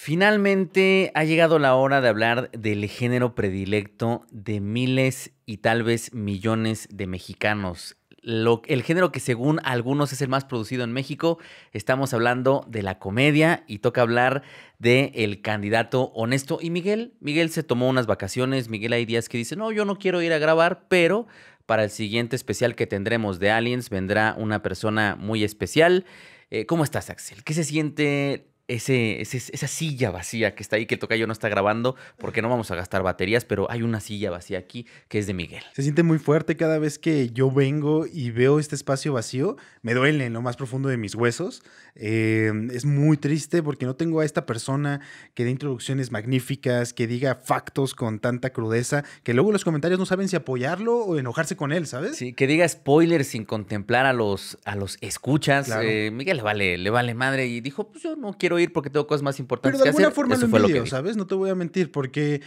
Finalmente ha llegado la hora de hablar del género predilecto de miles y tal vez millones de mexicanos. el género que según algunos es el más producido en México, estamos hablando de la comedia y toca hablar de el candidato honesto. Y Miguel, Miguel se tomó unas vacaciones, Miguel hay días que dice, no, yo no quiero ir a grabar, pero para el siguiente especial que tendremos de Aliens vendrá una persona muy especial. Eh, ¿Cómo estás, Axel? ¿Qué se siente ese, esa silla vacía que está ahí, que toca yo no está grabando, porque no vamos a gastar baterías, pero hay una silla vacía aquí que es de Miguel. Se siente muy fuerte cada vez que yo vengo y veo este espacio vacío, me duele en lo más profundo de mis huesos. Em, es muy triste porque no tengo a esta persona que dé introducciones magníficas, que diga factos con tanta crudeza, que luego los comentarios no saben si apoyarlo o enojarse con él, ¿sabes? Sí, que diga spoilers sin contemplar a los, a los escuchas. Eh, Miguel le vale, le vale madre y dijo, pues yo no quiero ir porque tengo cosas más importantes. Pero de alguna forma lo ¿sabes? No te voy a mentir, porque,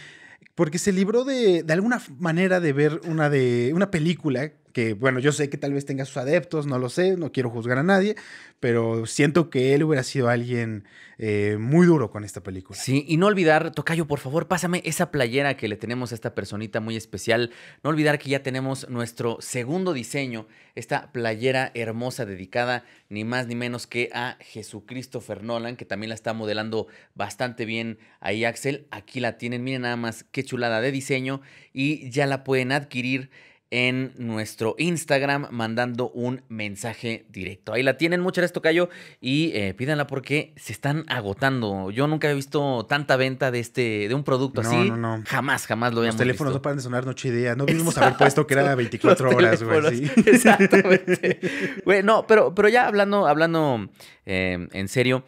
porque se libró de, de alguna manera de ver una, de, una película que bueno, yo sé que tal vez tenga sus adeptos, no lo sé, no quiero juzgar a nadie, pero siento que él hubiera sido alguien eh, muy duro con esta película. Sí, y no olvidar, Tocayo, por favor, pásame esa playera que le tenemos a esta personita muy especial. No olvidar que ya tenemos nuestro segundo diseño, esta playera hermosa dedicada ni más ni menos que a Jesucristo Fernolan, que también la está modelando bastante bien ahí Axel. Aquí la tienen, miren nada más qué chulada de diseño y ya la pueden adquirir en nuestro Instagram mandando un mensaje directo. Ahí la tienen, muchas gracias Tocayo y eh, pídanla porque se están agotando. Yo nunca he visto tanta venta de este de un producto así. No, no. Jamás, jamás lo visto. Los teléfonos no paran de sonar noche y día. No vimos haber puesto que era 24 horas, güey. Exactamente. güey, no, pero, pero ya hablando, hablando eh, en serio,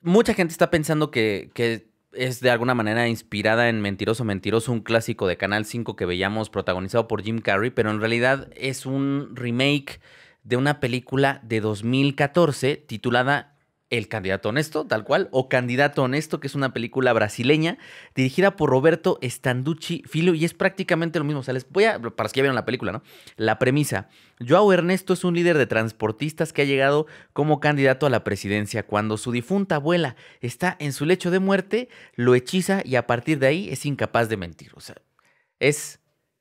mucha gente está pensando que, que es de alguna manera inspirada en Mentiroso Mentiroso, un clásico de Canal 5 que veíamos protagonizado por Jim Carrey, pero en realidad es un remake de una película de 2014 titulada el candidato honesto, tal cual, o Candidato honesto, que es una película brasileña dirigida por Roberto Standucci Filo y es prácticamente lo mismo. O sea, les voy a, para los que ya vieron la película, ¿no? La premisa. Joao Ernesto es un líder de transportistas que ha llegado como candidato a la presidencia. Cuando su difunta abuela está en su lecho de muerte, lo hechiza y a partir de ahí es incapaz de mentir. O sea, es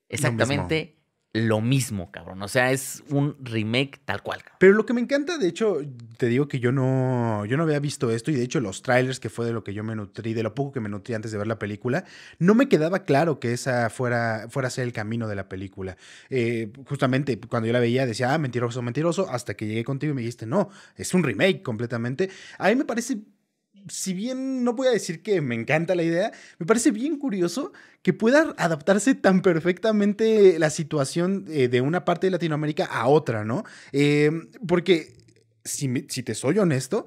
exactamente lo mismo, cabrón. O sea, es un remake tal cual. Pero lo que me encanta, de hecho, te digo que yo no, yo no había visto esto y de hecho los trailers, que fue de lo que yo me nutrí, de lo poco que me nutrí antes de ver la película, no me quedaba claro que esa fuera, fuera a ser el camino de la película. Eh, justamente cuando yo la veía decía, ah, mentiroso, mentiroso, hasta que llegué contigo y me dijiste, no, es un remake completamente. A mí me parece si bien no voy a decir que me encanta la idea, me parece bien curioso que pueda adaptarse tan perfectamente la situación eh, de una parte de Latinoamérica a otra, ¿no? Eh, porque, si te soy honesto,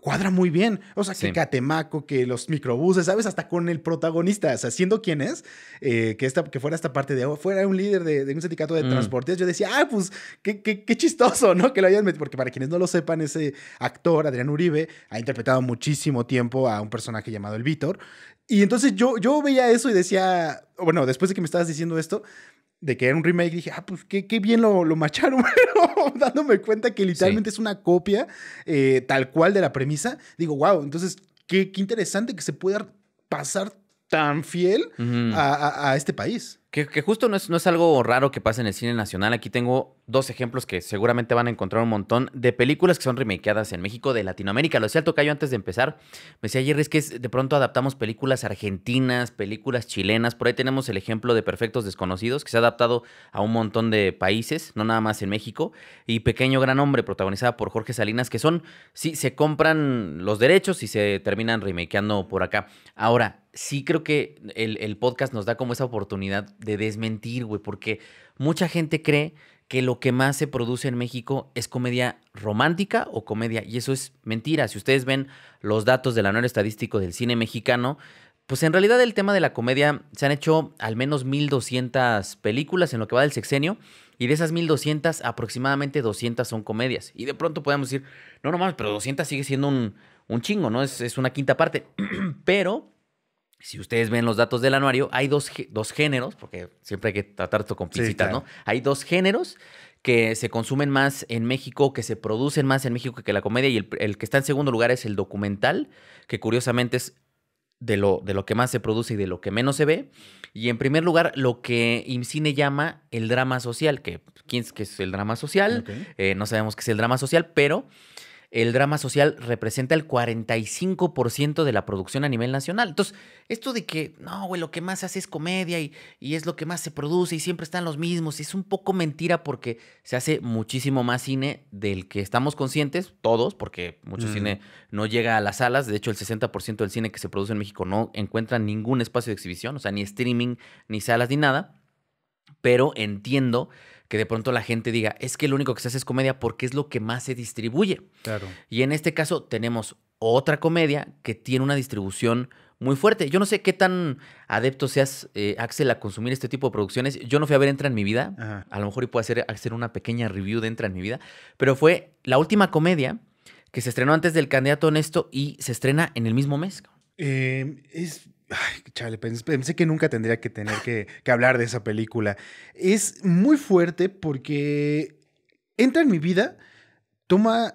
cuadra muy bien. O sea, que Catemaco, que los microbuses, ¿sabes? Hasta con el protagonista, o sea, siendo quien es, eh, que, esta, que fuera esta parte de, oh, fuera un líder de, un sindicato de mm. transportes, yo decía, ah, pues, qué, qué, qué, chistoso, ¿no? Que lo hayan metido, porque para quienes no lo sepan, ese actor, Adrián Uribe, ha interpretado muchísimo tiempo a un personaje llamado el Víctor. Y entonces yo, yo veía eso y decía, bueno, después de que me estabas diciendo esto, de que era un remake, dije, ah, pues qué, bien lo, macharon, pero dándome cuenta que literalmente es una copia eh, tal cual de la premisa, digo, wow, entonces qué, interesante que se pueda pasar tan fiel a este país. Que, justo no es, no es algo raro que pase en el cine nacional. Aquí tengo dos ejemplos que seguramente van a encontrar un montón de películas que son remakeadas en México, de Latinoamérica. Lo decía el tocayo antes de empezar. Me decía ayer, es que de pronto adaptamos películas argentinas, películas chilenas. Por ahí tenemos el ejemplo de Perfectos Desconocidos, que se ha adaptado a un montón de países, no nada más en México. Y Pequeño Gran Hombre, protagonizada por Jorge Salinas, que son, sí, se compran los derechos y se terminan remakeando por acá. Ahora, sí creo que el, podcast nos da como esa oportunidad de desmentir, güey, porque mucha gente cree que lo que más se produce en México es comedia romántica o comedia, y eso es mentira. Si ustedes ven los datos del anual estadístico del cine mexicano, pues en realidad el tema de la comedia se han hecho al menos 1.200 películas en lo que va del sexenio, y de esas 1.200 aproximadamente 200 son comedias. Y de pronto podemos decir, no, no mames, pero 200 sigue siendo un, chingo, ¿no? Es, es una quinta parte. pero si ustedes ven los datos del anuario, hay dos, dos géneros, porque siempre hay que tratar esto con pincitas, ¿no? Hay dos géneros que se consumen más en México, que se producen más en México que la comedia, y el, que está en segundo lugar es el documental, que curiosamente es de lo, de lo, que más se produce y de lo que menos se ve. Y en primer lugar, lo que IMCINE llama el drama social, que, que es el drama social, eh, no sabemos qué es el drama social, pero el drama social representa el 45% de la producción a nivel nacional. Entonces, esto de que, no, güey, lo que más se hace es comedia y, y, es lo que más se produce y siempre están los mismos, es un poco mentira porque se hace muchísimo más cine del que estamos conscientes, todos, porque mucho cine no llega a las salas. De hecho, el 60% del cine que se produce en México no encuentra ningún espacio de exhibición, o sea, ni streaming, ni salas, ni nada pero entiendo que de pronto la gente diga, es que lo único que se hace es comedia porque es lo que más se distribuye. Claro. Y en este caso tenemos otra comedia que tiene una distribución muy fuerte. Yo no sé qué tan adepto seas, eh, Axel, a consumir este tipo de producciones. Yo no fui a ver Entra en mi vida. A lo mejor y puedo hacer, hacer una pequeña review de Entra en mi vida. Pero fue la última comedia que se estrenó antes del candidato honesto y se estrena en el mismo mes. Eh, es Ay, chale, pensé que nunca tendría que tener que, hablar de esa película. Es muy fuerte porque entra en mi vida, toma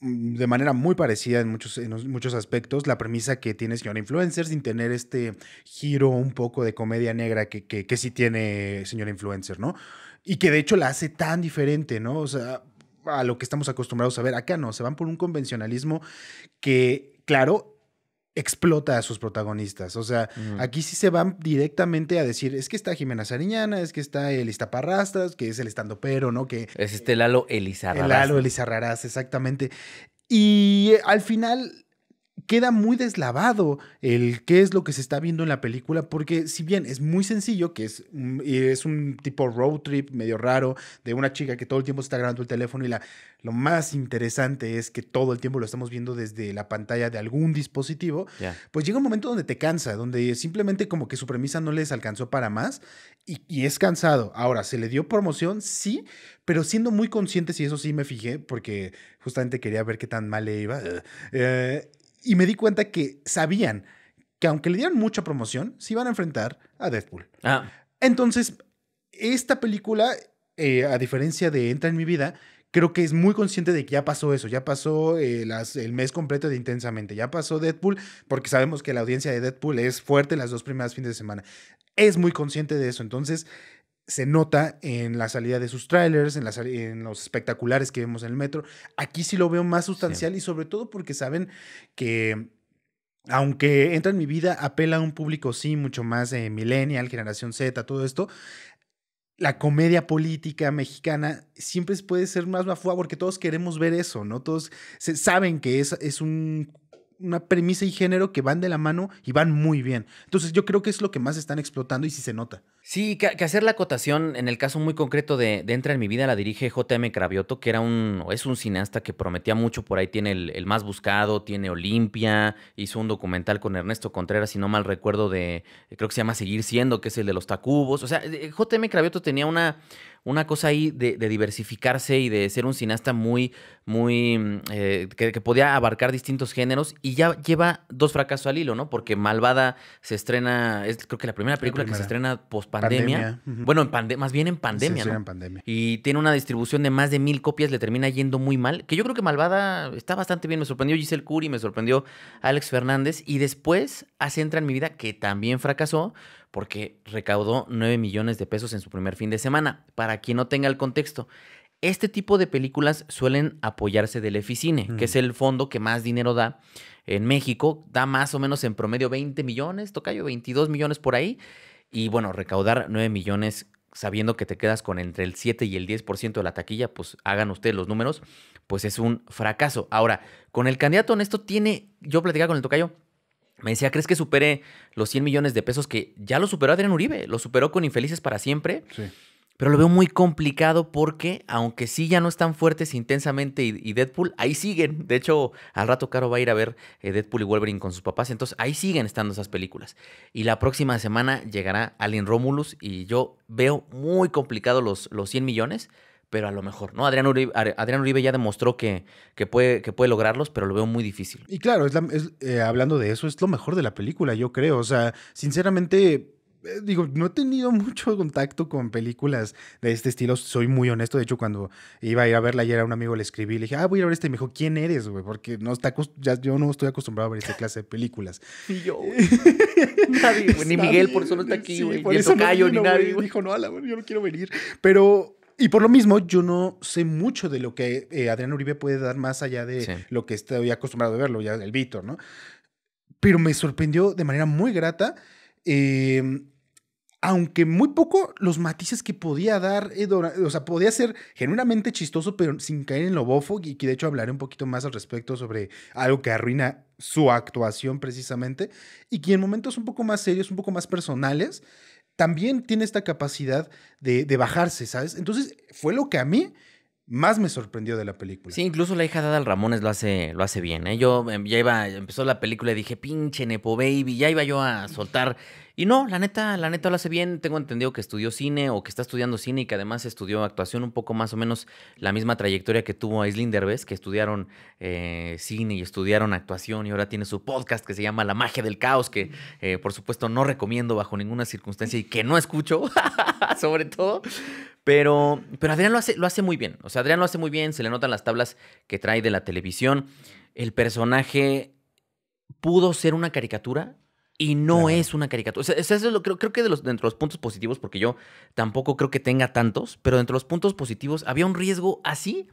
de manera muy parecida en muchos, muchos aspectos la premisa que tiene Señora Influencer sin tener este giro un poco de comedia negra que, que, que sí tiene Señora Influencer, ¿no? Y que de hecho la hace tan diferente, ¿no? O sea, a lo que estamos acostumbrados a ver acá, ¿no? Se van por un convencionalismo que, claro, explota a sus protagonistas. O sea, aquí sí se van directamente a decir, es que está Jimena Sariñana, es que está el Iztaparrastas, que es el estando pero, ¿no? Que, es este Lalo Elizarrarás. El Lalo Elizarrarás, exactamente. Y eh, al final queda muy deslavado el qué es lo que se está viendo en la película, porque si bien es muy sencillo, que es, es un tipo road trip medio raro de una chica que todo el tiempo está grabando el teléfono y la, lo más interesante es que todo el tiempo lo estamos viendo desde la pantalla de algún dispositivo, pues llega un momento donde te cansa, donde simplemente como que su premisa no les alcanzó para más y, es cansado. Ahora, ¿se le dio promoción? Sí, pero siendo muy consciente, y eso sí me fijé, porque justamente quería ver qué tan mal le iba, eh, y me di cuenta que sabían que aunque le dieran mucha promoción, se iban a enfrentar a Deadpool. Ah. Entonces, esta película, eh, a diferencia de Entra en mi vida, creo que es muy consciente de que ya pasó eso, ya pasó eh, el mes completo de intensamente, ya pasó Deadpool, porque sabemos que la audiencia de Deadpool es fuerte las dos primeras fines de semana. Es muy consciente de eso, entonces se nota en la salida de sus trailers, en, los espectaculares que vemos en el metro. Aquí sí lo veo más sustancial y sobre todo porque saben que aunque entra en mi vida, apela a un público sí mucho más eh, millennial, generación Z, todo esto. La comedia política mexicana siempre puede ser más mafua porque todos queremos ver eso, ¿no? Todos saben que es, es una premisa y género que van de la mano y van muy bien. Entonces yo creo que es lo que más están explotando y sí se nota. Sí, que, hacer la acotación en el caso muy concreto de, de, Entra en mi vida la dirige JM Cravioto, que era un, es un cineasta que prometía mucho, por ahí tiene el, más buscado, tiene Olimpia, hizo un documental con Ernesto Contreras, si no mal recuerdo, de, creo que se llama Seguir Siendo, que es el de los tacubos. O sea, eh, JM Cravioto tenía una, una cosa ahí de, diversificarse y de ser un cineasta muy, muy, mm, eh, que, podía abarcar distintos géneros y ya lleva dos fracasos al hilo, ¿no? Porque Malvada se estrena, creo que la primera película que se estrena post pandemia. Bueno, en más bien en pandemia, Y tiene una distribución de más de mil copias, le termina yendo muy mal. Que yo creo que Malvada está bastante bien. Me sorprendió Giselle Curry, me sorprendió Alex Fernández. Y después hace Entra en mi vida, que también fracasó porque recaudó 9 millones de pesos en su primer fin de semana. Para quien no tenga el contexto, este tipo de películas suelen apoyarse del Eficine, que es el fondo que más dinero da en México. Da más o menos en promedio 20 millones, tocayo, 22 millones por ahí. Y bueno, recaudar 9 millones sabiendo que te quedas con entre el 7 y el 10% de la taquilla, pues hagan ustedes los números, pues es un fracaso. Ahora, con el candidato honesto tiene, yo platicaba con el tocayo, me decía, ¿crees que supere los 100 millones de pesos que ya lo superó Adrián Uribe? Lo superó con Infelices para siempre. Sí. Pero lo veo muy complicado porque, aunque sí ya no están fuertes intensamente y, Deadpool, ahí siguen. De hecho, al rato Caro va a ir a ver eh, Deadpool y Wolverine con sus papás. Entonces, ahí siguen estando esas películas. Y la próxima semana llegará Alien Romulus y yo veo muy complicado los, los 100 millones pero a lo mejor, ¿no? Adrián Uribe, Uribe ya demostró que, que, puede, que puede lograrlos, pero lo veo muy difícil. Y claro, es eh, hablando de eso, es lo mejor de la película, yo creo. O sea, sinceramente, eh, digo, no he tenido mucho contacto con películas de este estilo, soy muy honesto. De hecho, cuando iba a ir a verla ayer a un amigo le escribí, le dije, ah, voy a ver este. Y me dijo, ¿quién eres, güey? Porque no está, yo no estoy acostumbrado a ver esta clase de películas. Y yo, nadie, Ni Miguel, por eso no está aquí, güey. ni el tocayo, ni nadie, Dijo, no, la verdad, yo no quiero venir. Pero y por lo mismo, yo no sé mucho de lo que eh, Adrián Uribe puede dar más allá de lo que estoy acostumbrado a verlo, ya el Víctor, ¿no? Pero me sorprendió de manera muy grata Em, aunque muy poco, los matices que podía dar, eh, o sea, podía ser genuinamente chistoso, pero sin caer en lo bofo, y que de hecho hablaré un poquito más al respecto sobre algo que arruina su actuación precisamente, y que en momentos un poco más serios, un poco más personales, también tiene esta capacidad de bajarse, ¿sabes? Entonces, fue lo que a mí más me sorprendió de la película. Sí, incluso la hija de Adal Ramones lo hace, lo hace bien. ¿eh? Yo em, ya iba, empezó la película y dije, pinche Nepo Baby, ya iba yo a soltar. Y no, la neta, la neta lo hace bien. Tengo entendido que estudió cine o que está estudiando cine y que además estudió actuación un poco más o menos la misma trayectoria que tuvo Aislinn Derbez, que estudiaron eh, cine y estudiaron actuación y ahora tiene su podcast que se llama La Magia del Caos, que eh, por supuesto no recomiendo bajo ninguna circunstancia y que no escucho, sobre todo. Pero, pero Adrián lo hace, muy bien. O sea, Adrián lo hace muy bien, se le notan las tablas que trae de la televisión. El personaje pudo ser una caricatura y no es una caricatura. eso lo creo, creo que de los, dentro de los puntos positivos, porque yo tampoco creo que tenga tantos, pero dentro de los puntos positivos había un riesgo así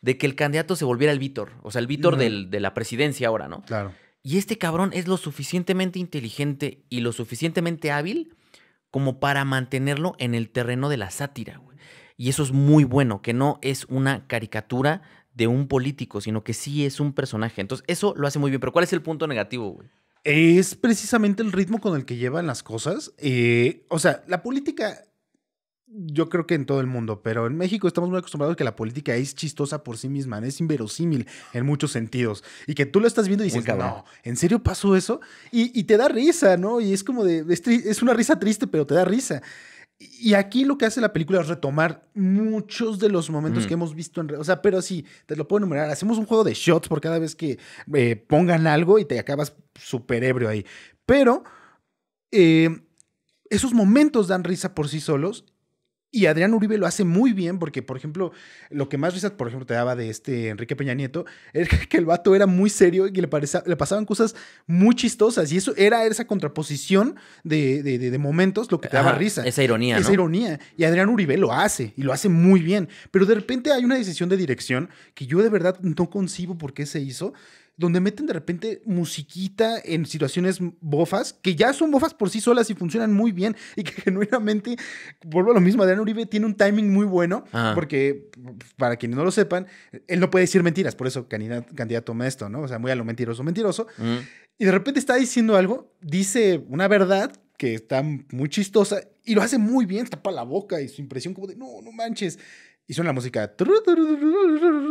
de que el candidato se volviera el Víctor. O sea, el Víctor del, de la presidencia ahora, ¿no? Claro. Y este cabrón es lo suficientemente inteligente y lo suficientemente hábil como para mantenerlo en el terreno de la sátira, güey. Y eso es muy bueno, que no es una caricatura de un político, sino que sí es un personaje. Entonces, eso lo hace muy bien. Pero ¿cuál es el punto negativo, Es precisamente el ritmo con el que llevan las cosas. Eh, o sea, la política, yo creo que en todo el mundo, pero en México estamos muy acostumbrados a que la política es chistosa por sí misma, es inverosímil en muchos sentidos. Y que tú lo estás viendo y dices, no, ¿en serio pasó eso? Y, te da risa, ¿no? Y es como de, es una risa triste, pero te da risa. Y aquí lo que hace la película es retomar muchos de los momentos mm. que hemos visto en... O sea, pero sí, te lo puedo enumerar. Hacemos un juego de shots por cada vez que eh, pongan algo y te acabas súper ebrio ahí. Pero eh, esos momentos dan risa por sí solos y Adrián Uribe lo hace muy bien porque, por ejemplo, lo que más risas, por ejemplo, te daba de este Enrique Peña Nieto, es que el vato era muy serio y le, le pasaban cosas muy chistosas. Y eso era esa contraposición de, momentos lo que te daba risa. Esa ironía. Esa ironía. Y Adrián Uribe lo hace y lo hace muy bien. Pero de repente hay una decisión de dirección que yo de verdad no concibo por qué se hizo donde meten de repente musiquita en situaciones bofas, que ya son bofas por sí solas y funcionan muy bien, y que genuinamente, vuelvo a lo mismo, Adrián Uribe tiene un timing muy bueno, porque para quienes no lo sepan, él no puede decir mentiras, por eso candidato, candidato esto, ¿no? O sea, muy a lo mentiroso, mentiroso. Y de repente está diciendo algo, dice una verdad que está muy chistosa y lo hace muy bien, tapa la boca y su impresión como de, no, no manches y son la música.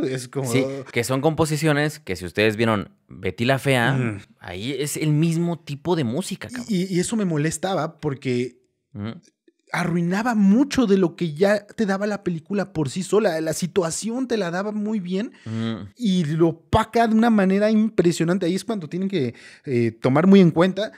Es como. Sí, que son composiciones que si ustedes vieron Betty la Fea, ahí es el mismo tipo de música. Y, eso me molestaba porque arruinaba mucho de lo que ya te daba la película por sí sola. La situación te la daba muy bien y lo paca de una manera impresionante. Ahí es cuando tienen que eh, tomar muy en cuenta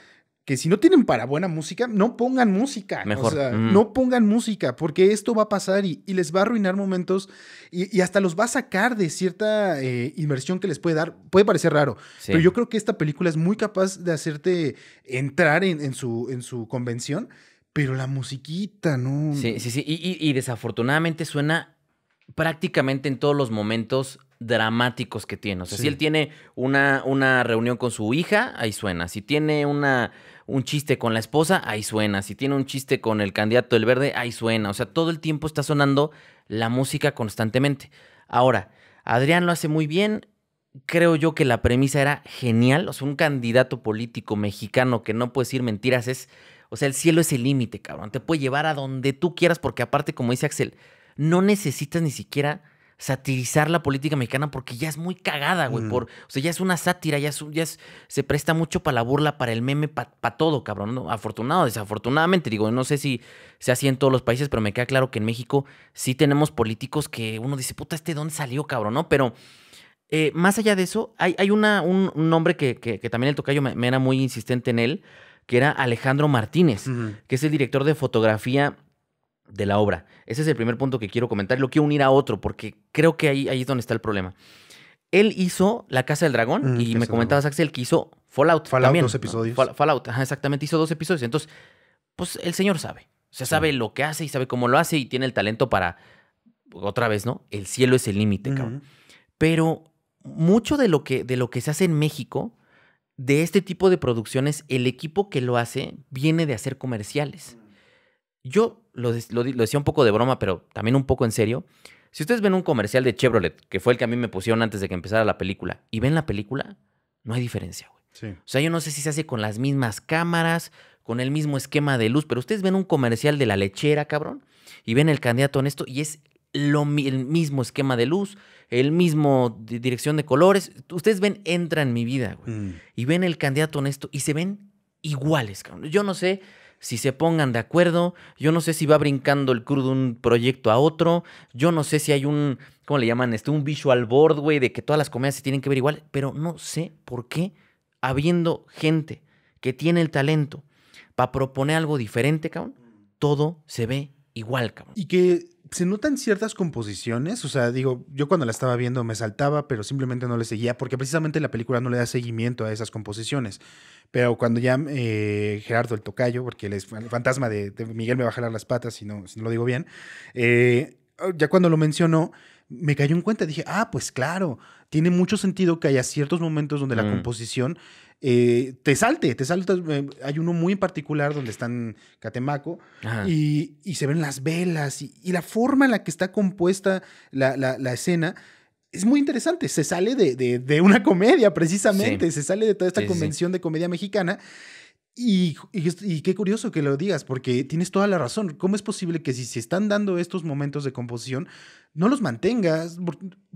que si no tienen para buena música, no pongan música. Mejor. Mm. no pongan música, porque esto va a pasar y, les va a arruinar momentos y, hasta los va a sacar de cierta eh, inmersión inversión que les puede dar. Puede parecer raro, pero yo creo que esta película es muy capaz de hacerte entrar en, su, en su convención, pero la musiquita, ¿no? Sí, sí, sí. Y, desafortunadamente suena prácticamente en todos los momentos dramáticos que tiene. O sea, si él tiene una, una reunión con su hija, ahí suena. Si tiene una, un chiste con la esposa, ahí suena. Si tiene un chiste con el candidato del verde, ahí suena. O sea, todo el tiempo está sonando la música constantemente. Ahora, Adrián lo hace muy bien. Creo yo que la premisa era genial. O sea, un candidato político mexicano que no puede decir mentiras es... O sea, el cielo es el límite, cabrón. Te puede llevar a donde tú quieras porque aparte, como dice Axel, no necesitas ni siquiera satirizar la política mexicana porque ya es muy cagada, güey. Mm. Por, o sea, ya es una sátira, ya, es, ya se presta mucho para la burla, para el meme, para todo, cabrón. ¿no? Afortunado, desafortunadamente, digo, no sé si se así en todos los países, pero me queda claro que en México sí tenemos políticos que uno dice, puta, ¿este dónde salió, cabrón? ¿no? Pero eh, más allá de eso, hay, hay una, un, nombre que, también el tocayo me, me, era muy insistente en él, que era Alejandro Martínez, que es el director de fotografía de la obra. Ese es el primer punto que quiero comentar. Lo quiero unir a otro porque creo que ahí, ahí es donde está el problema. Él hizo La Casa del Dragón mm, y me comentabas, Axel, que hizo Fallout. Fallout, también, dos episodios. Fallout, exactamente, hizo dos episodios. Entonces, pues el señor sabe. O sea, sabe lo que hace y sabe cómo lo hace y tiene el talento para, otra vez, ¿no? El cielo es el límite, cabrón. Pero mucho de lo, que, de lo que se hace en México, de este tipo de producciones, el equipo que lo hace viene de hacer comerciales. Yo lo, decía un poco de broma, pero también un poco en serio. Si ustedes ven un comercial de Chevrolet, que fue el que a mí me pusieron antes de que empezara la película, y ven la película, no hay diferencia, güey. O sea, yo no sé si se hace con las mismas cámaras, con el mismo esquema de luz, pero ustedes ven un comercial de la lechera, cabrón, y ven el candidato honesto y es lo, el mismo esquema de luz, el mismo dirección de colores. Ustedes ven, entra en mi vida, güey, mm. y ven el candidato honesto y se ven iguales, cabrón. Yo no sé si se pongan de acuerdo, yo no sé si va brincando el crew de un proyecto a otro, yo no sé si hay un, ¿cómo le llaman? Este, un visual board, güey, de que todas las comedias se tienen que ver igual, pero no sé por qué, habiendo gente que tiene el talento para proponer algo diferente, cabrón, todo se ve igual, cabrón. Y que se notan ciertas composiciones, o sea, digo, yo cuando la estaba viendo me saltaba, pero simplemente no le seguía, porque precisamente la película no le da seguimiento a esas composiciones. Pero cuando ya eh, Gerardo el Tocayo, porque el fantasma de, Miguel me va a jalar las patas si no, lo digo bien, eh, oh, ya cuando lo mencionó, me cayó en cuenta, dije, ah, pues claro, tiene mucho sentido que haya ciertos momentos donde la mm. composición eh, te salte, te salte. Eh, hay uno muy en particular donde están Catemaco y, se ven las velas y, la forma en la que está compuesta la, escena es muy interesante. Se sale de, una comedia, precisamente. Se sale de toda esta convención de comedia mexicana y, qué curioso que lo digas, porque tienes toda la razón. ¿Cómo es posible que si se están dando estos momentos de composición, no los mantengas?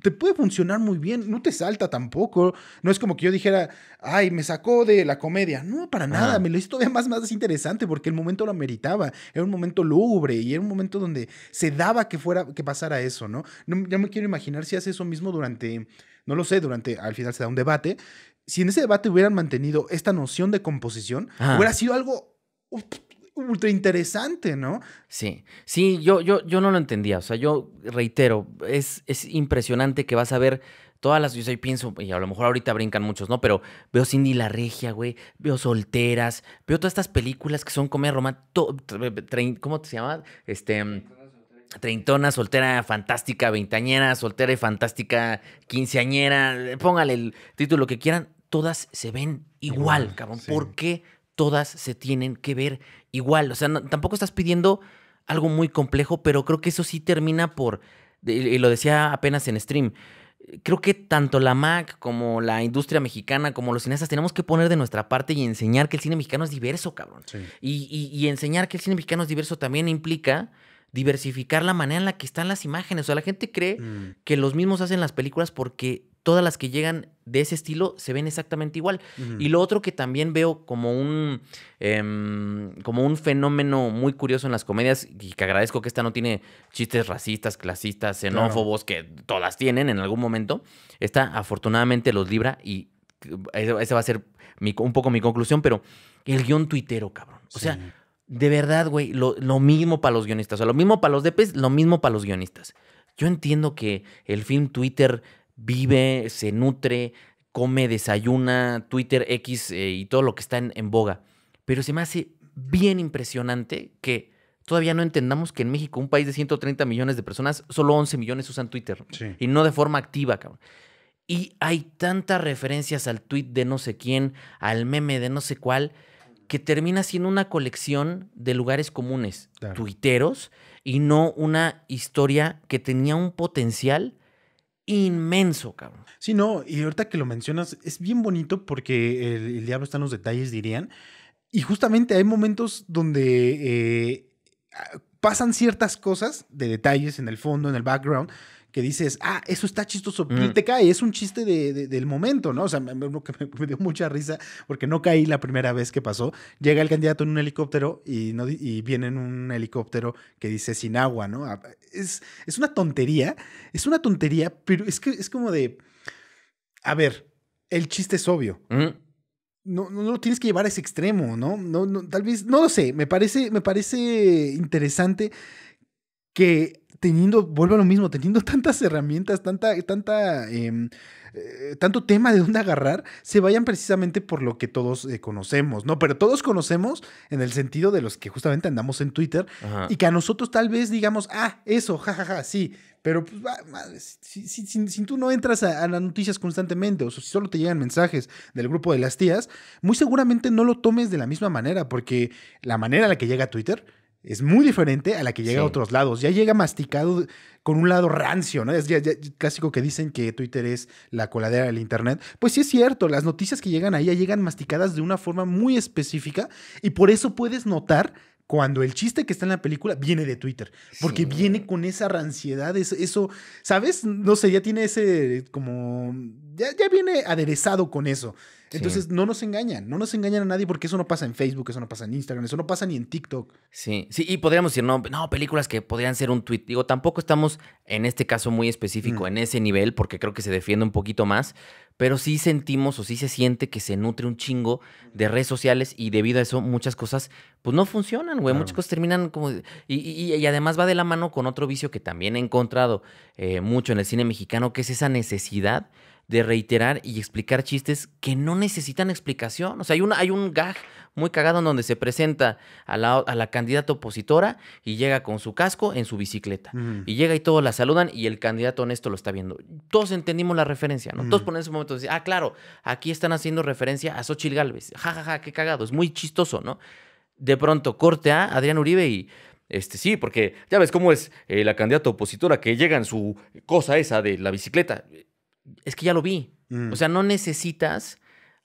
Te puede funcionar muy bien, no te salta tampoco. No es como que yo dijera, ay, me sacó de la comedia. No, para nada, me lo hizo todavía más, más interesante porque el momento lo meritaba. Era un momento lúgubre y era un momento donde se daba que, fuera, que pasara eso, ¿no? no ya me quiero imaginar si hace eso mismo durante, no lo sé, durante, al final se da un debate si en ese debate hubieran mantenido esta noción de composición, hubiera sido algo ultra interesante, ¿no? Sí, sí, yo, yo, yo no lo entendía. O sea, yo reitero, es, es impresionante que vas a ver todas las. Yo pienso, y a lo mejor ahorita brincan muchos, ¿no? Pero veo Cindy la Regia, güey. Veo Solteras. Veo todas estas películas que son comedia romántica. ¿Cómo te se llama? Este. Mm, treintona, soltera, fantástica, veintañera, soltera y fantástica, quinceañera, póngale el título que quieran, todas se ven igual, cabrón. ¿Por qué todas se tienen que ver igual? O sea, tampoco estás pidiendo algo muy complejo, pero creo que eso sí termina por, y lo decía apenas en stream, creo que tanto la MAC como la industria mexicana, como los cineastas, tenemos que poner de nuestra parte y enseñar que el cine mexicano es diverso, cabrón. Y, enseñar que el cine mexicano es diverso también implica diversificar la manera en la que están las imágenes. O sea, la gente cree mm. que los mismos hacen las películas porque todas las que llegan de ese estilo se ven exactamente igual. Y lo otro que también veo como un, em, como un fenómeno muy curioso en las comedias, y que agradezco que esta no tiene chistes racistas, clasistas, xenófobos, que todas tienen en algún momento, esta afortunadamente los libra y eh, esa va a ser un poco mi conclusión, pero el guión tuitero, cabrón. O sea, de verdad, güey, lo, lo mismo para los guionistas, o sea, lo mismo para los depes, lo mismo para los guionistas. Yo entiendo que el film Twitter vive, se nutre, come, desayuna, Twitter, X eh, y todo lo que está en, boga. Pero se me hace bien impresionante que todavía no entendamos que en México, un país de 130 millones de personas, solo 11 millones usan Twitter. Y no de forma activa, cabrón. Y hay tantas referencias al tweet de no sé quién, al meme de no sé cuál, que termina siendo una colección de lugares comunes, tuiteros, y no una historia que tenía un potencial inmenso, cabrón. Sí, no, y ahorita que lo mencionas, es bien bonito porque el, diablo está en los detalles, dirían. Y justamente hay momentos donde eh, pasan ciertas cosas de detalles en el fondo, en el background, que dices, ah, eso está chistoso, mm. te cae, es un chiste del momento, ¿no? O sea, me, dio mucha risa porque no caí la primera vez que pasó. Llega el candidato en un helicóptero y, no, viene en un helicóptero que dice sin agua, ¿no? Ah, es, es una tontería, es una tontería, pero es que es como de, a ver, el chiste es obvio. Mm. No, no, lo tienes que llevar a ese extremo, ¿no? No, Tal vez, no lo sé, me parece, me parece interesante que teniendo, vuelvo a lo mismo, teniendo tantas herramientas, tanta, tanta, em, eh, tanto tema de dónde agarrar, se vayan precisamente por lo que todos eh, conocemos, ¿no? Pero todos conocemos en el sentido de los que justamente andamos en Twitter y que a nosotros tal vez digamos, ah, eso, jajaja, ja, ja, sí, pero pues, si, tú no entras a, a, las noticias constantemente o si solo te llegan mensajes del grupo de las tías, muy seguramente no lo tomes de la misma manera, porque la manera en la que llega a Twitter es muy diferente a la que llega a otros lados. Ya llega masticado con un lado rancio, ¿no? Es ya, clásico que dicen que Twitter es la coladera del Internet. Pues sí es cierto, las noticias que llegan ahí ya llegan masticadas de una forma muy específica y por eso puedes notar cuando el chiste que está en la película viene de Twitter, porque viene con esa ranciedad, eso, eso, ¿sabes? No sé, ya tiene ese como, ya, ya viene aderezado con eso. Entonces, no nos engañan, no nos engañan a nadie porque eso no pasa en Facebook, eso no pasa en Instagram, eso no pasa ni en TikTok. Sí, sí, y podríamos decir, no, no, películas que podrían ser un tweet. Digo, tampoco estamos en este caso muy específico, mm. en ese nivel, porque creo que se defiende un poquito más, pero sí sentimos o sí se siente que se nutre un chingo de redes sociales y debido a eso muchas cosas, pues no funcionan, güey. Muchas cosas terminan como... Y, y, además va de la mano con otro vicio que también he encontrado eh, mucho en el cine mexicano, que es esa necesidad de reiterar y explicar chistes que no necesitan explicación. O sea, hay, hay un gag muy cagado en donde se presenta a la, candidata opositora y llega con su casco en su bicicleta. Y llega y todos la saludan y el candidato honesto lo está viendo. Todos entendimos la referencia, ¿no? Todos ponen ese momento dicen, ah, claro, aquí están haciendo referencia a Xochil Gálvez. Ja, ja, ja, qué cagado. Es muy chistoso, ¿no? De pronto corte a Adrián Uribe y... Este, sí, porque ya ves cómo es eh, la candidata opositora que llega en su cosa esa de la bicicleta es que ya lo vi. O mm. sea, no necesitas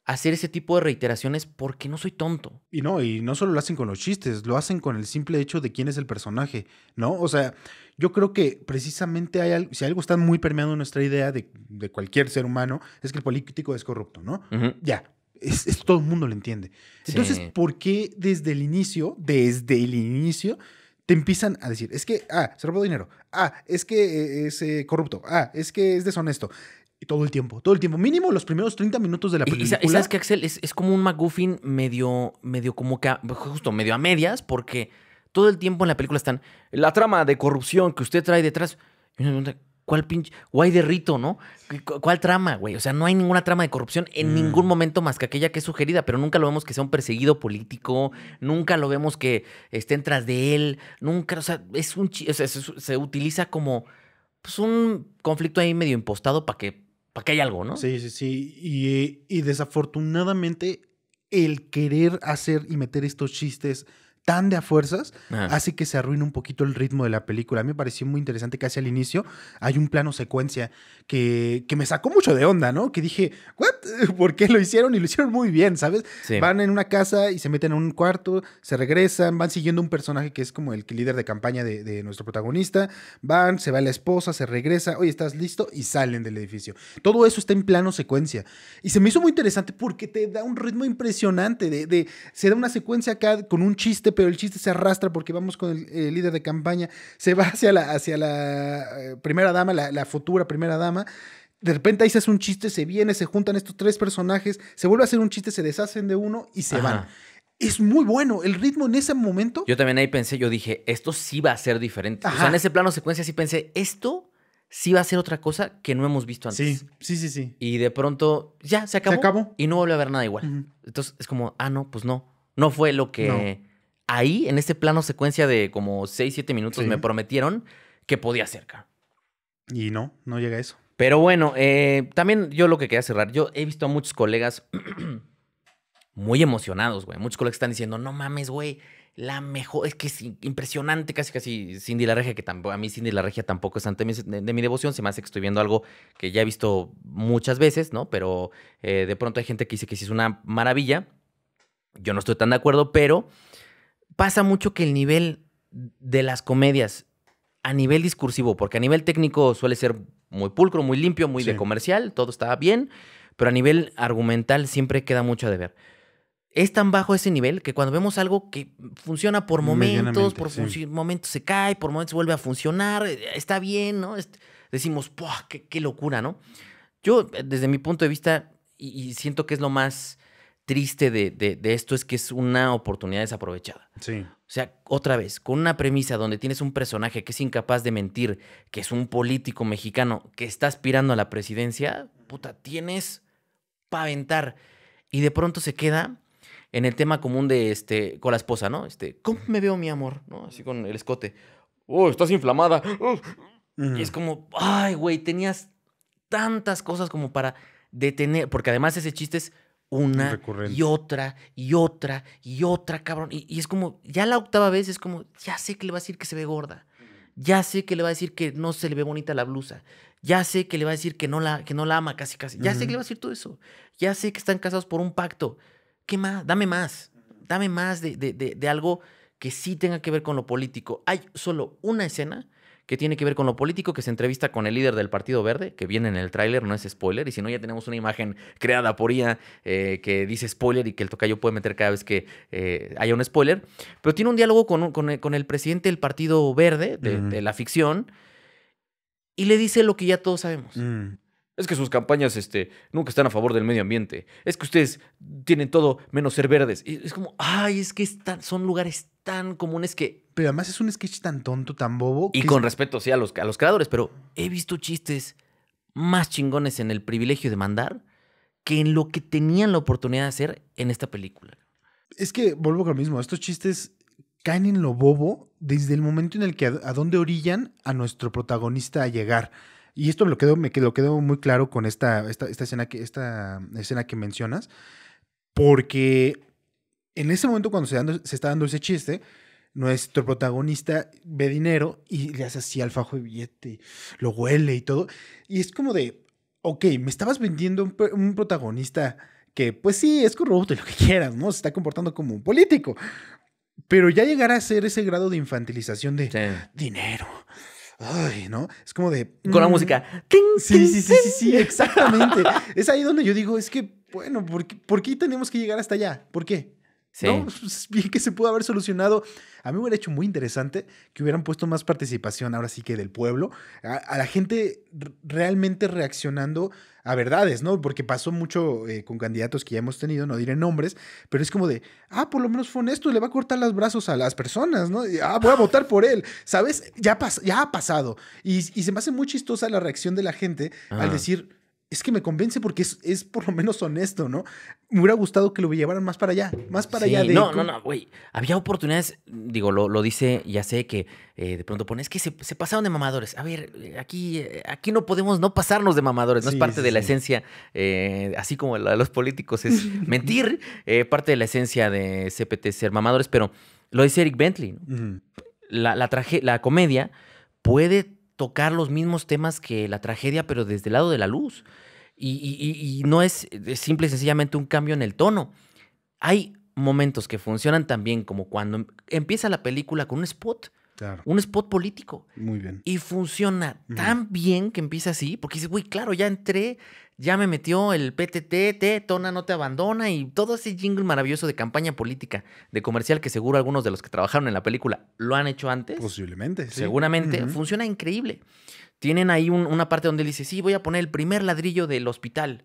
hacer ese tipo de reiteraciones porque no soy tonto. Y no, y no solo lo hacen con los chistes, lo hacen con el simple hecho de quién es el personaje, ¿no? O sea, yo creo que precisamente hay algo, si algo está muy permeado en nuestra idea de, cualquier ser humano, es que el político es corrupto, ¿no? Ya. Es, todo el mundo lo entiende. Entonces, ¿por qué desde el inicio, desde el inicio, te empiezan a decir, es que, ah, se robó dinero, ah, es que eh, es eh, corrupto, ah, es que es deshonesto. Y todo el tiempo, todo el tiempo. Mínimo los primeros 30 minutos de la película. Y, sabes que Axel es, como un McGuffin medio, medio como que, justo medio a medias, porque todo el tiempo en la película están la trama de corrupción que usted trae detrás. ¿cuál pinche, guay de rito, no? ¿Cuál trama, güey? O sea, no hay ninguna trama de corrupción en mm. ningún momento más que aquella que es sugerida, pero nunca lo vemos que sea un perseguido político, nunca lo vemos que estén tras de él, nunca, o sea, es un, o se, utiliza como pues, un conflicto ahí medio impostado para que para hay algo, ¿no? Sí, sí, sí. Y, y desafortunadamente el querer hacer y meter estos chistes tan de a fuerzas, hace que se arruine un poquito el ritmo de la película. A mí me pareció muy interesante que hacia al inicio hay un plano secuencia que, me sacó mucho de onda, ¿no? Que dije, ¿qué? ¿Por qué lo hicieron? Y lo hicieron muy bien, ¿sabes? Van en una casa y se meten en un cuarto, se regresan, van siguiendo un personaje que es como el líder de campaña de, nuestro protagonista, van, se va la esposa, se regresa, oye, ¿estás listo? Y salen del edificio. Todo eso está en plano secuencia. Y se me hizo muy interesante porque te da un ritmo impresionante de se da una secuencia acá con un chiste pero el chiste se arrastra porque vamos con el, líder de campaña, se va hacia la, hacia la eh, primera dama, la, futura primera dama. De repente ahí se hace un chiste, se viene, se juntan estos tres personajes, se vuelve a hacer un chiste, se deshacen de uno y se van. Es muy bueno el ritmo en ese momento. Yo también ahí pensé, yo dije, esto sí va a ser diferente. en ese plano secuencia sí pensé, esto sí va a ser otra cosa que no hemos visto antes. Sí, sí, sí, Y de pronto ya se acabó, se y no vuelve a haber nada igual. Entonces es como, ah, no, pues no, no fue lo que ahí, en ese plano secuencia de como 6, 7 minutos, me prometieron que podía hacer, Y no, no llega a eso. Pero bueno, eh, también yo lo que quería cerrar, yo he visto a muchos colegas muy emocionados, güey. Muchos colegas están diciendo, no mames, güey, la mejor, es que es impresionante, casi casi Cindy la Regia, que tampoco, a mí Cindy la Regia tampoco es ante de, mi devoción, se me hace que estoy viendo algo que ya he visto muchas veces, ¿no? Pero eh, de pronto hay gente que dice que sí es una maravilla. Yo no estoy tan de acuerdo, pero pasa mucho que el nivel de las comedias a nivel discursivo, porque a nivel técnico suele ser muy pulcro, muy limpio, muy de comercial, todo está bien, pero a nivel argumental siempre queda mucho de ver. Es tan bajo ese nivel que cuando vemos algo que funciona por momentos, por momentos se cae, por momentos vuelve a funcionar, eh, está bien, ¿no? decimos, Qué, locura, ¿no? Yo, eh, desde mi punto de vista, y siento que es lo más triste de, esto es que es una oportunidad desaprovechada. Sí. O sea, otra vez, con una premisa donde tienes un personaje que es incapaz de mentir, que es un político mexicano que está aspirando a la presidencia, puta, tienes para aventar. Y de pronto se queda en el tema común de este, con la esposa, ¿no? Este, ¿cómo me veo mi amor? ¿No? Así con el escote. Oh, estás inflamada. Y es como, ay, güey, tenías tantas cosas como para detener, porque además ese chiste es una y otra y otra y otra, cabrón. Y, es como, ya la octava vez es como, ya sé que le va a decir que se ve gorda. Ya sé que le va a decir que no se le ve bonita la blusa. Ya sé que le va a decir que no la, que no la ama casi casi. Ya sé que le va a decir todo eso. Ya sé que están casados por un pacto. ¿Qué más? Dame más. Dame más de algo que sí tenga que ver con lo político. Hay solo una escena que tiene que ver con lo político, que se entrevista con el líder del Partido Verde, que viene en el tráiler, no es spoiler, y si no, ya tenemos una imagen creada por IA eh, que dice spoiler y que el tocayo puede meter cada vez que eh, haya un spoiler, pero tiene un diálogo con, el presidente del Partido Verde, de, la ficción, y le dice lo que ya todos sabemos. Mm. Es que sus campañas este, nunca están a favor del medio ambiente. Es que ustedes tienen todo menos ser verdes. Y es como, ay, es que son lugares tan comunes que... Pero además es un sketch tan tonto, tan bobo. Y con respeto, sí, a los, los creadores, pero he visto chistes más chingones en el privilegio de mandar que en lo que tenían la oportunidad de hacer en esta película. Es que vuelvo con lo mismo, estos chistes caen en lo bobo desde el momento en el que a dónde orillan a nuestro protagonista a llegar. Y esto me lo quedó, me quedó, muy claro con esta, esta, escena que, esta escena que mencionas, porque en ese momento cuando se, está dando ese chiste, nuestro protagonista ve dinero y le hace así al fajo de billete, lo huele y todo. Y es como de, ok, me estabas vendiendo un, protagonista que pues sí, es corrupto y lo que quieras, ¿no? Se está comportando como un político. Pero ya llegar a ser ese grado de infantilización de dinero, Ay, ¿no? Es como de. Con la mm, música. sí, sí, sí, sí, sí, exactamente. es ahí donde yo digo, es que, bueno, ¿por qué, ¿por qué tenemos que llegar hasta allá? ¿Por qué? Sí. No, bien que se pudo haber solucionado. A mí me hubiera hecho muy interesante que hubieran puesto más participación, ahora sí que del pueblo, a, la gente realmente reaccionando a verdades, ¿no? Porque pasó mucho eh, con candidatos que ya hemos tenido, no diré nombres, pero es como de, ah, por lo menos fue honesto, le va a cortar los brazos a las personas, ¿no? ah, voy a votar por él, ¿sabes? Ya, ya ha pasado. Y, se me hace muy chistosa la reacción de la gente al ah. decir es que me convence porque es, por lo menos honesto, ¿no? Me hubiera gustado que lo llevaran más para allá, más para allá. De no, no, no, güey. Había oportunidades, digo, lo, dice, ya sé que eh, de pronto pones que se, pasaron de mamadores. A ver, eh, aquí, eh, aquí no podemos no pasarnos de mamadores, no es parte de la esencia, así como la de los políticos es mentir, parte de la esencia de CPT ser mamadores, pero lo dice Eric Bentley, ¿no? la, la, traje, la comedia puede tocar los mismos temas que la tragedia, pero desde el lado de la luz. Y, y, no es, eh, simple y sencillamente un cambio en el tono. Hay momentos que funcionan también, como cuando em, empieza la película con un spot un spot político. Muy bien. Y funciona tan bien que empieza así, porque dice güey, claro, ya entré, ya me metió el PTT, Tona no te abandona y todo ese jingle maravilloso de campaña política, de comercial que seguro algunos de los que trabajaron en la película lo han hecho antes. Posiblemente. Seguramente. Funciona increíble. Tienen ahí una parte donde dice, sí, voy a poner el primer ladrillo del hospital.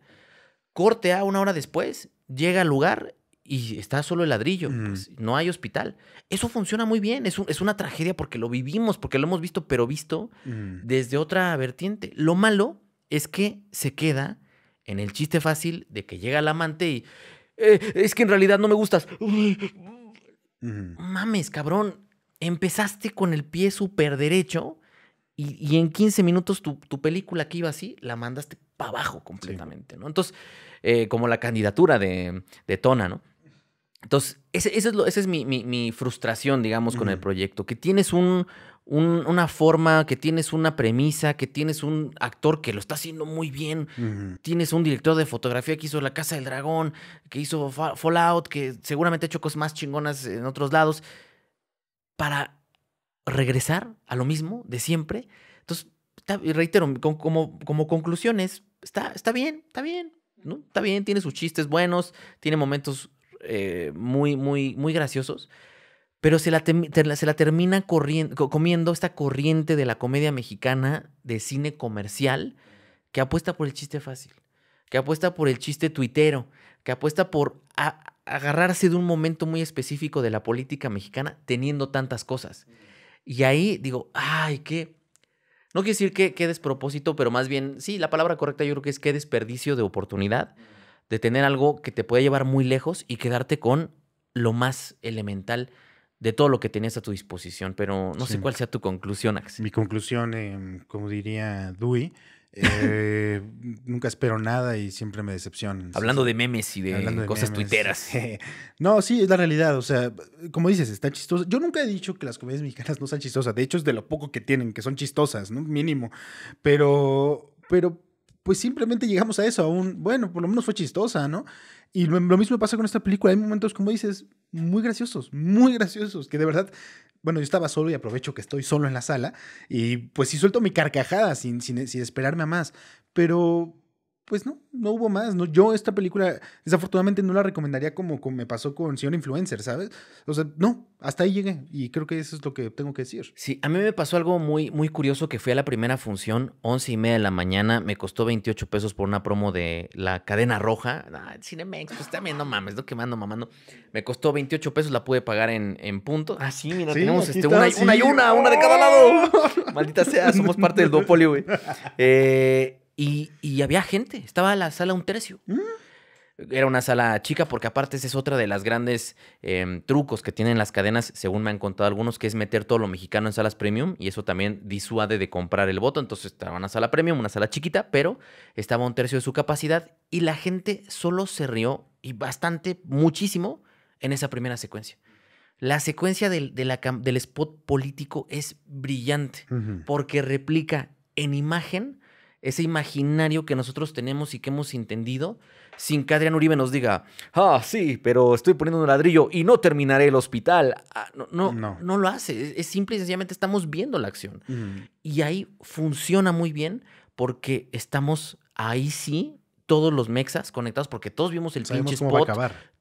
Corte a una hora después, llega al lugar y está solo el ladrillo, mm. pues, no hay hospital. Eso funciona muy bien, es, es, una tragedia porque lo vivimos, porque lo hemos visto, pero visto mm. desde otra vertiente. Lo malo es que se queda en el chiste fácil de que llega el amante y eh, es que en realidad no me gustas. Mm. Mames, cabrón, empezaste con el pie súper derecho y, en 15 minutos tu, película que iba así la mandaste para abajo completamente, ¿no? Entonces, eh, como la candidatura de, de Tona, ¿no? Entonces, es lo, esa es mi, frustración, digamos, con el proyecto, que tienes un, una forma, que tienes una premisa, que tienes un actor que lo está haciendo muy bien, tienes un director de fotografía que hizo La Casa del Dragón, que hizo Fallout, que seguramente ha hecho cosas más chingonas en otros lados, para regresar a lo mismo de siempre. Entonces, reitero, como, como conclusiones, está, está bien, está bien, Está bien, tiene sus chistes buenos, tiene momentos eh, muy, muy, muy graciosos, pero se la, se la termina comiendo esta corriente de la comedia mexicana de cine comercial que apuesta por el chiste fácil, que apuesta por el chiste tuitero, que apuesta por agarrarse de un momento muy específico de la política mexicana teniendo tantas cosas. Y ahí digo, ay, qué... No quiero decir que, qué despropósito, pero más bien, sí, la palabra correcta yo creo que es qué desperdicio de oportunidad de tener algo que te pueda llevar muy lejos y quedarte con lo más elemental de todo lo que tenías a tu disposición. Pero no sé cuál sea tu conclusión, Axel. Mi conclusión, em, como diría Dewey, eh, nunca espero nada y siempre me decepcionan. Hablando de memes y de, cosas tuiteras. no, sí, es la realidad. O sea, como dices, está chistoso. Yo nunca he dicho que las comedias mexicanas no sean chistosas. De hecho, es de lo poco que tienen, que son chistosas, ¿no? Mínimo. Pero, pero pues simplemente llegamos a eso, a un, bueno, por lo menos fue chistosa, ¿no? Y lo, mismo pasa con esta película, hay momentos, como dices, muy graciosos, muy graciosos, que de verdad, bueno, yo estaba solo y aprovecho que estoy solo en la sala, y pues sí suelto mi carcajada sin, sin, sin esperarme a más, pero pues no, no hubo más. No, yo esta película, desafortunadamente, no la recomendaría como, me pasó con Señor Influencer, ¿sabes? O sea, no, hasta ahí llegué y creo que eso es lo que tengo que decir. Sí, a mí me pasó algo muy, muy curioso que fui a la primera función, 11 y media de la mañana, me costó 28 pesos por una promo de la cadena roja. Ah, Cinemex, pues también no mames, no quemando, mamando. Me costó 28 pesos, la pude pagar en, en punto. Ah, sí, mira, tenemos este, una, y una, una de cada lado. Maldita sea, somos parte del duopolio, güey. Eh, y, había gente, estaba la sala un tercio. Mm. Era una sala chica porque aparte esa es otra de las grandes em, trucos que tienen las cadenas, según me han contado algunos, que es meter todo lo mexicano en salas premium y eso también disuade de comprar el voto. Entonces estaba una sala premium, una sala chiquita, pero estaba un tercio de su capacidad y la gente solo se rió y bastante, muchísimo, en esa primera secuencia. La secuencia del, del spot político es brillante porque replica en imagen ese imaginario que nosotros tenemos y que hemos entendido, sin que Adrián Uribe nos diga, ah, sí, pero estoy poniendo un ladrillo y no terminaré el hospital. Ah, no, no, no, no, lo hace. Es, simple y sencillamente estamos viendo la acción. Y ahí funciona muy bien porque estamos ahí sí, todos los mexas conectados, porque todos vimos el pinche spot.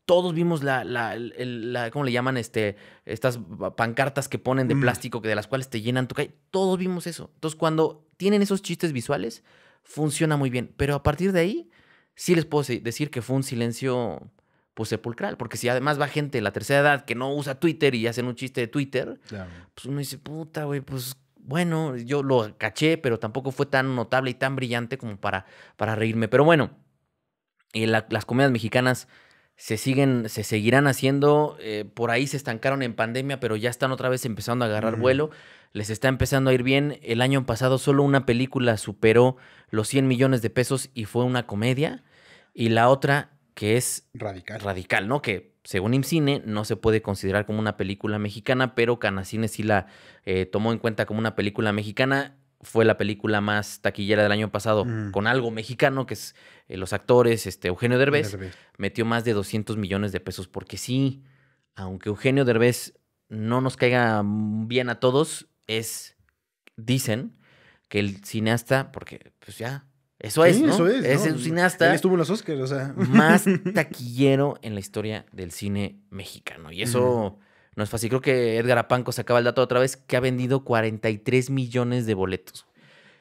todos vimos la, la, ¿cómo le llaman? Este, estas pancartas que ponen de mm. plástico que de las cuales te llenan tu calle. Todos vimos eso. Entonces, cuando tienen esos chistes visuales, funciona muy bien. Pero a partir de ahí, sí les puedo decir que fue un silencio pues sepulcral, porque si además va gente de la tercera edad que no usa Twitter y hacen un chiste de Twitter, pues uno dice, puta, güey, pues bueno, yo lo caché, pero tampoco fue tan notable y tan brillante como para, para reírme. Pero bueno, eh, las comedias mexicanas se siguen, se seguirán haciendo. Eh, por ahí se estancaron en pandemia, pero ya están otra vez empezando a agarrar vuelo. Les está empezando a ir bien. El año pasado solo una película superó los 100 millones de pesos y fue una comedia. Y la otra que es radical, ¿no? Que según IMCINE no se puede considerar como una película mexicana, pero Canacine sí la eh, tomó en cuenta como una película mexicana fue la película más taquillera del año pasado, mm. con algo mexicano, que es eh, los actores, este, Eugenio Derbez, metió más de 200 millones de pesos, porque sí, aunque Eugenio Derbez no nos caiga bien a todos, es, dicen, que el cineasta, porque pues ya, eso es, ¿no? Eso es, es cineasta. estuvo o sea. Más taquillero en la historia del cine mexicano. Y eso... Mm. No es fácil. Creo que Edgar Apanco sacaba el dato otra vez que ha vendido 43 millones de boletos.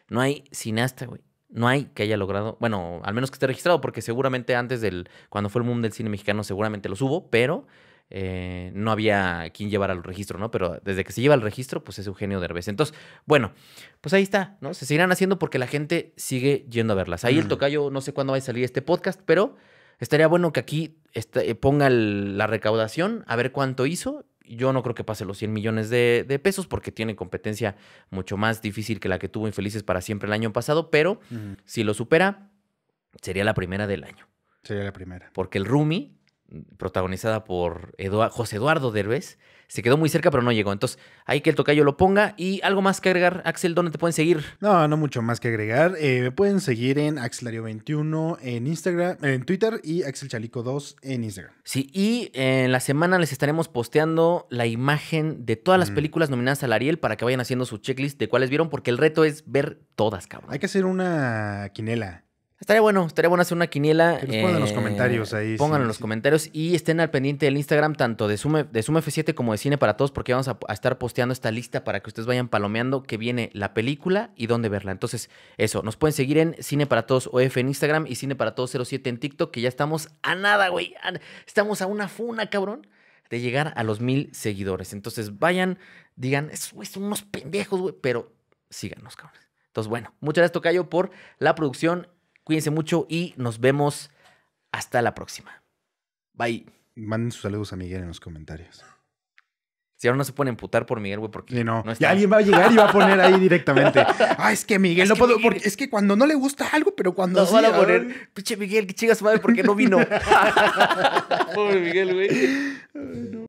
No hay cineasta, güey. No hay que haya logrado. Bueno, al menos que esté registrado, porque seguramente antes del. Cuando fue el Mundo del cine mexicano, seguramente los hubo, pero eh, no había quien llevara al registro, ¿no? Pero desde que se lleva el registro, pues es Eugenio Derbez. Entonces, bueno, pues ahí está, ¿no? Se seguirán haciendo porque la gente sigue yendo a verlas. Ahí el tocayo, no sé cuándo va a salir este podcast, pero estaría bueno que aquí este, ponga la recaudación, a ver cuánto hizo yo no creo que pase los 100 millones de, pesos porque tiene competencia mucho más difícil que la que tuvo Infelices para siempre el año pasado, pero si lo supera, sería la primera del año. Sería la primera. Porque el Rumi, protagonizada por José Eduardo Derbez, se quedó muy cerca, pero no llegó. Entonces, ahí que el tocayo lo ponga. Y algo más que agregar, Axel, ¿dónde te pueden seguir? No, no mucho más que agregar. Eh, me pueden seguir en Axelario21 en Instagram, en Twitter y AxelChalico2 en Instagram. Sí, y en la semana les estaremos posteando la imagen de todas las películas nominadas al Ariel para que vayan haciendo su checklist de cuáles vieron, porque el reto es ver todas, cabrón. Hay que hacer una quinela. Estaría bueno, estaría bueno hacer una quiniela. pongan en los eh, comentarios ahí. Pongan en los comentarios y estén al pendiente del Instagram tanto de Sume, de Sume F7 como de Cine para Todos porque vamos a, estar posteando esta lista para que ustedes vayan palomeando que viene la película y dónde verla. Entonces, eso, nos pueden seguir en Cine para Todos OF en Instagram y Cine para Todos 07 en TikTok que ya estamos a nada, güey. Estamos a una funa, cabrón de llegar a los mil seguidores. Entonces vayan, digan, son unos pendejos, güey, pero síganos, cabrón. Entonces, bueno, muchas gracias, Tocayo, por la producción Cuídense mucho y nos vemos hasta la próxima. Bye. Manden sus saludos a Miguel en los comentarios. Si ahora no se pueden emputar por Miguel, güey, porque. no. alguien va a llegar y va a poner ahí directamente. Ah, es que Miguel es no que puedo. es que cuando no le gusta algo, pero cuando. van a poner. Piche, Miguel, que chingas madre porque no vino. Pobre Miguel, güey. no.